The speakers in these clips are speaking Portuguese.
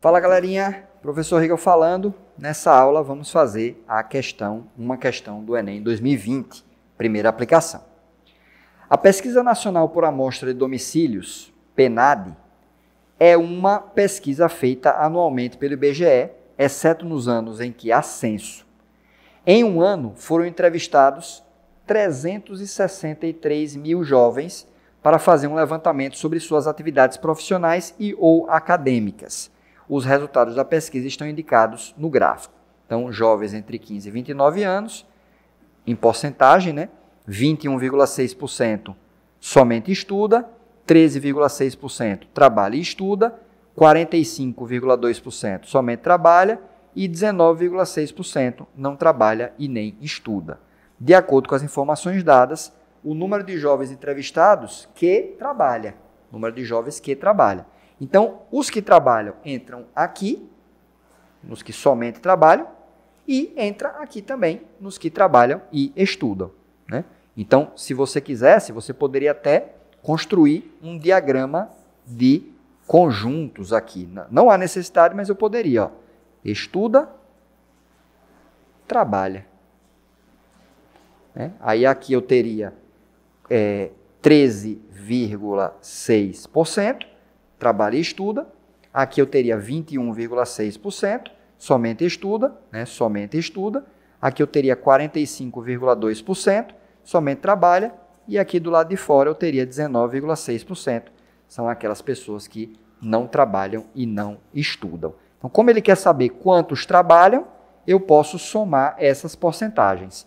Fala galerinha, professor Rigel falando. Nessa aula vamos fazer a questão, uma questão do Enem 2020, primeira aplicação. A Pesquisa Nacional por Amostra de Domicílios, PNAD, é uma pesquisa feita anualmente pelo IBGE, exceto nos anos em que há censo. Em um ano foram entrevistados 363 mil jovens para fazer um levantamento sobre suas atividades profissionais e ou acadêmicas. Os resultados da pesquisa estão indicados no gráfico. Então, jovens entre 15 e 29 anos, em porcentagem, né? 21,6% somente estuda, 13,6% trabalha e estuda, 45,2% somente trabalha e 19,6% não trabalha e nem estuda de acordo com as informações dadas, o número de jovens entrevistados que trabalha. Número de jovens que trabalha. Então, os que trabalham entram aqui, nos que somente trabalham, e entra aqui também nos que trabalham e estudam. Né? Então, se você quisesse, você poderia até construir um diagrama de conjuntos aqui. Não há necessidade, mas eu poderia. Ó. Estuda, trabalha. Né? Aí aqui eu teria é, 13,6%, trabalha e estuda. Aqui eu teria 21,6%, somente estuda, né? somente estuda. Aqui eu teria 45,2%, somente trabalha. E aqui do lado de fora eu teria 19,6%. São aquelas pessoas que não trabalham e não estudam. Então, como ele quer saber quantos trabalham, eu posso somar essas porcentagens.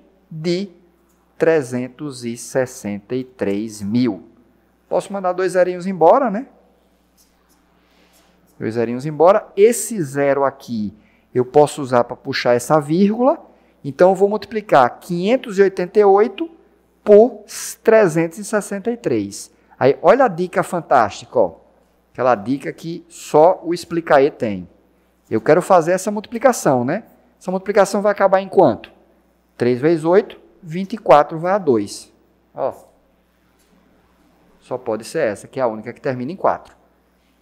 de 363 mil. Posso mandar dois zerinhos embora, né? Dois zerinhos embora. Esse zero aqui eu posso usar para puxar essa vírgula. Então, eu vou multiplicar 588 por 363. Aí, olha a dica fantástica, ó. Aquela dica que só o explicar E tem. Eu quero fazer essa multiplicação, né? Essa multiplicação vai acabar em quanto? 3 vezes 8, 24 vai a 2. Ó. Só pode ser essa, que é a única que termina em 4.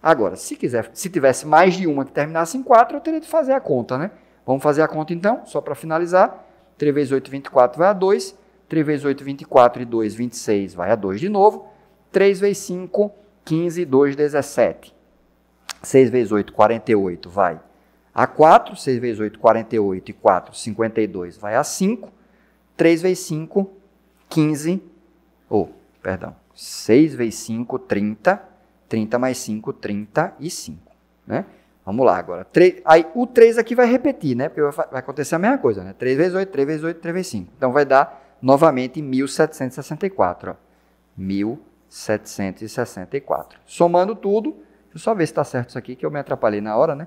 Agora, se quiser, se tivesse mais de uma que terminasse em 4, eu teria de fazer a conta, né? Vamos fazer a conta então, só para finalizar. 3 vezes 8, 24 vai a 2. 3 vezes 8, 24 e 2, 26 vai a 2 de novo. 3 vezes 5, 15, 2, 17. 6 vezes 8, 48 vai a 4, 6 vezes 8, 48, e 4, 52, vai a 5, 3 vezes 5, 15, ou, oh, perdão, 6 vezes 5, 30, 30 mais 5, 35, né? Vamos lá agora. 3, aí o 3 aqui vai repetir, né? Porque vai acontecer a mesma coisa, né? 3 vezes 8, 3 vezes 8, 3 vezes 5. Então vai dar novamente 1764, ó. 1764. Somando tudo, deixa eu só ver se está certo isso aqui, que eu me atrapalhei na hora, né?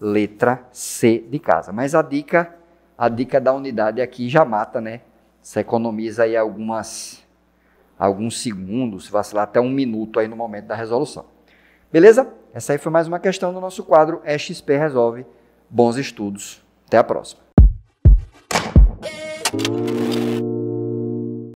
letra C de casa. Mas a dica, a dica da unidade aqui já mata, né? Você economiza aí algumas, alguns segundos, se vacilar até um minuto aí no momento da resolução. Beleza? Essa aí foi mais uma questão do nosso quadro XP Resolve. Bons estudos. Até a próxima.